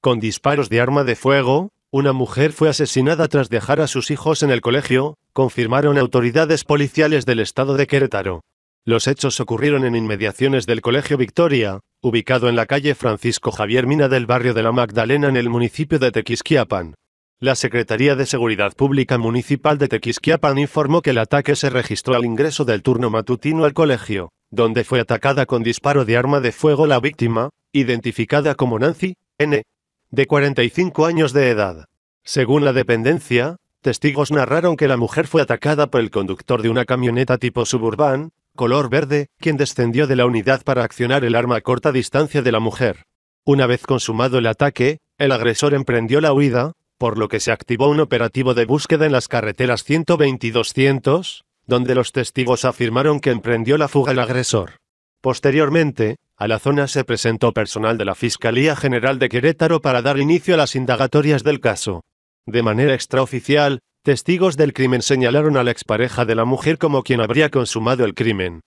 con disparos de arma de fuego, una mujer fue asesinada tras dejar a sus hijos en el colegio, confirmaron autoridades policiales del estado de Querétaro. Los hechos ocurrieron en inmediaciones del Colegio Victoria, ubicado en la calle Francisco Javier Mina del barrio de la Magdalena en el municipio de Tequisquiapan. La Secretaría de Seguridad Pública Municipal de Tequisquiapan informó que el ataque se registró al ingreso del turno matutino al colegio, donde fue atacada con disparo de arma de fuego la víctima, identificada como Nancy, N, de 45 años de edad. Según la dependencia, testigos narraron que la mujer fue atacada por el conductor de una camioneta tipo suburbán, color verde, quien descendió de la unidad para accionar el arma a corta distancia de la mujer. Una vez consumado el ataque, el agresor emprendió la huida, por lo que se activó un operativo de búsqueda en las carreteras 12200, donde los testigos afirmaron que emprendió la fuga el agresor. Posteriormente, a la zona se presentó personal de la Fiscalía General de Querétaro para dar inicio a las indagatorias del caso. De manera extraoficial, testigos del crimen señalaron a la expareja de la mujer como quien habría consumado el crimen.